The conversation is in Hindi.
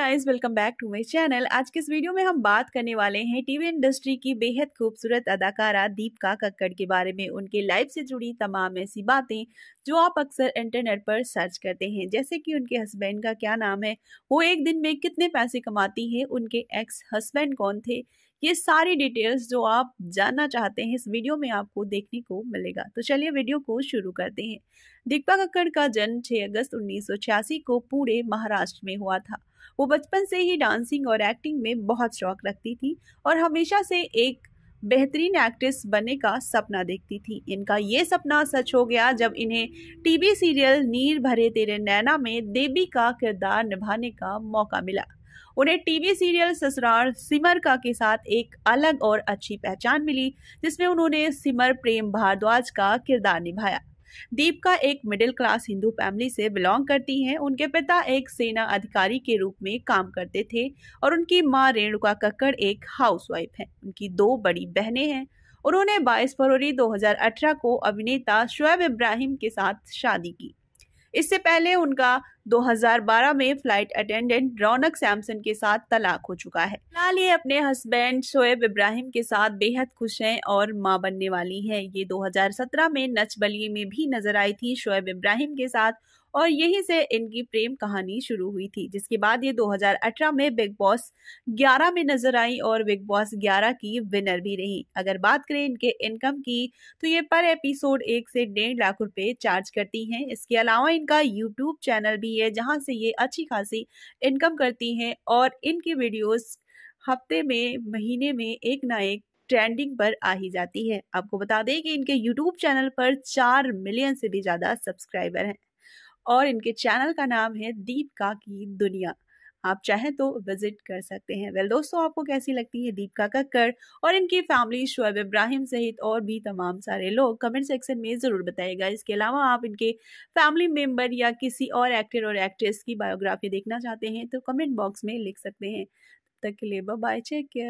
guys welcome back to my channel आज के इस वीडियो में हम बात करने वाले हैं टीवी इंडस्ट्री की बेहद खूबसूरत अदाकारा दीपिका कक्कड़ के बारे में उनके लाइफ से जुड़ी तमाम ऐसी बातें जो आप अक्सर इंटरनेट पर सर्च करते हैं जैसे कि उनके हस्बैंड का क्या नाम है वो एक दिन में कितने पैसे कमाती है उनके एक्स हस्बैंड कौन थे ये सारी डिटेल्स जो आप जानना चाहते हैं इस वीडियो में आपको देखने को मिलेगा तो चलिए वीडियो को शुरू करते हैं दीपा कक्कड़ का जन्म 6 अगस्त 1986 को पूरे महाराष्ट्र में हुआ था वो बचपन से ही डांसिंग और एक्टिंग में बहुत शौक रखती थी और हमेशा से एक बेहतरीन एक्ट्रेस बनने का सपना देखती थी इनका ये सपना सच हो गया जब इन्हें टीवी सीरियल नीर भरे तेरे नैना में देवी का किरदार निभाने का मौका मिला उन्हें टीवी सीरियल ससुराल सिमर का के साथ एक अलग और अच्छी पहचान मिली जिसमें उन्होंने सिमर प्रेम भारद्वाज का किरदार निभाया दीपिका एक मिडिल क्लास हिंदू फैमिली से बिलोंग करती हैं उनके पिता एक सेना अधिकारी के रूप में काम करते थे और उनकी माँ रेणुका कक्कड़ एक हाउसवाइफ है उनकी दो बड़ी बहनें हैं उन्होंने 22 फरवरी 2018 को अभिनेता शुएब इब्राहिम के साथ शादी की इससे पहले उनका 2012 में फ्लाइट अटेंडेंट रौनक सैमसन के साथ तलाक हो चुका है फिलहाल ये अपने हस्बैंड शोएब इब्राहिम के साथ बेहद खुश हैं और मां बनने वाली हैं ये 2017 में नच बलिए में भी नजर आई थी शोएब इब्राहिम के साथ और यहीं से इनकी प्रेम कहानी शुरू हुई थी जिसके बाद ये 2018 में बिग बॉस 11 में नजर आई और बिग बॉस 11 की विनर भी रही अगर बात करें इनके इनकम की तो ये पर एपिसोड एक से डेढ़ लाख रुपए चार्ज करती हैं इसके अलावा इनका यूट्यूब चैनल भी रही है जहाँ से ये अच्छी खासी इनकम करती हैं और इनकी वीडियोस हफ्ते में महीने में एक ना एक ट्रेंडिंग पर आ ही जाती है आपको बता दें कि इनके यूट्यूब चैनल पर चार मिलियन से भी ज़्यादा सब्सक्राइबर हैं और इनके चैनल का नाम है दीपका की दुनिया आप चाहें तो विजिट कर सकते हैं वेल दोस्तों आपको कैसी लगती है दीपिका कक्कर और इनकी फैमिली शुएब इब्राहिम सहित और भी तमाम सारे लोग कमेंट सेक्शन में ज़रूर बताएगा इसके अलावा आप इनके फैमिली मेम्बर या किसी और एक्टर और एक्ट्रेस की बायोग्राफी देखना चाहते हैं तो कमेंट बॉक्स में लिख सकते हैं तब तक के लिए बाय टेक केयर